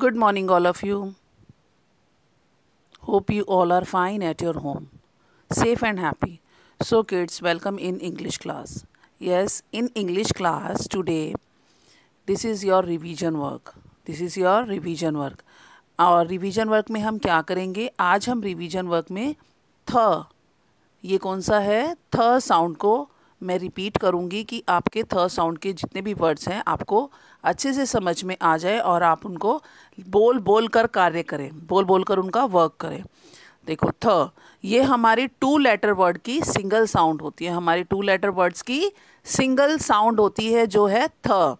good morning all of you hope you all are fine at your home safe and happy so kids welcome in English class yes in English class today this is your revision work this is your revision work और revision work में हम क्या करेंगे आज हम revision work में थ ये कौन सा है थ साउंड को मैं रिपीट करूँगी कि आपके थ साउंड के जितने भी वर्ड्स हैं आपको अच्छे से समझ में आ जाए और आप उनको बोल बोल कर कार्य करें बोल बोल कर उनका वर्क करें देखो थ ये हमारी टू लेटर वर्ड की सिंगल साउंड होती है हमारी टू लेटर वर्ड्स की सिंगल साउंड होती है जो है थ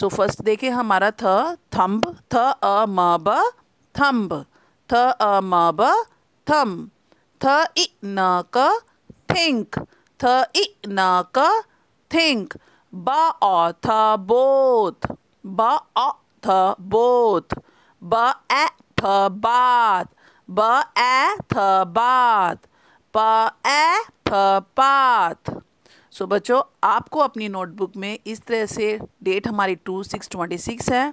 सो फर्स्ट देखें हमारा थ थम्ब थ अ म ब थम्ब थ अ म ब थम थ इ न क think th na ka think ba a tha both ba a tha both ba a tha bath ba a tha bath ba a tha path so so, बच्चों आपको अपनी नोटबुक में इस तरह से डेट हमारी टू सिक्स ट्वेंटी सिक्स है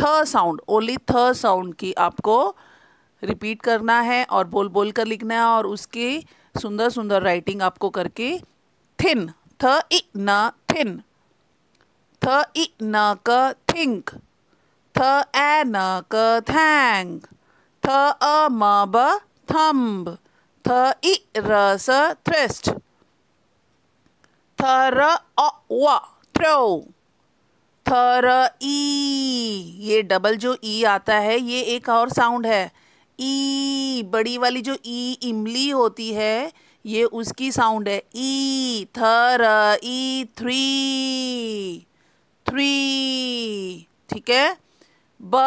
थ साउंड ओनली थ साउंड की आपको रिपीट करना है और बोल बोल कर लिखना है और उसकी सुंदर सुंदर राइटिंग आपको करके थिन थ इ न थिन थ इ न क थिंक थ ए न क थैंक थ अ म ब थम्ब थ इ र स थ्रेस्ट थ र अ व थ्रो थ र ई ये डबल जो ई आता है ये एक और साउंड है ई बड़ी वाली जो ई इमली होती है ये उसकी साउंड है ई थर ई थ्री थ्री ठीक है ब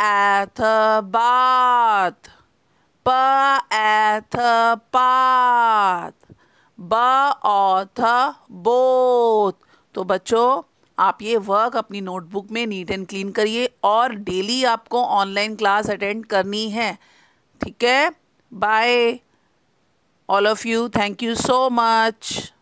एथ बात प एथ पात ब ऑथ बोथ तो बच्चों आप ये वर्क अपनी नोटबुक में नीट एंड क्लीन करिए और डेली आपको ऑनलाइन क्लास अटेंड करनी है ठीक है bye all of you thank you so much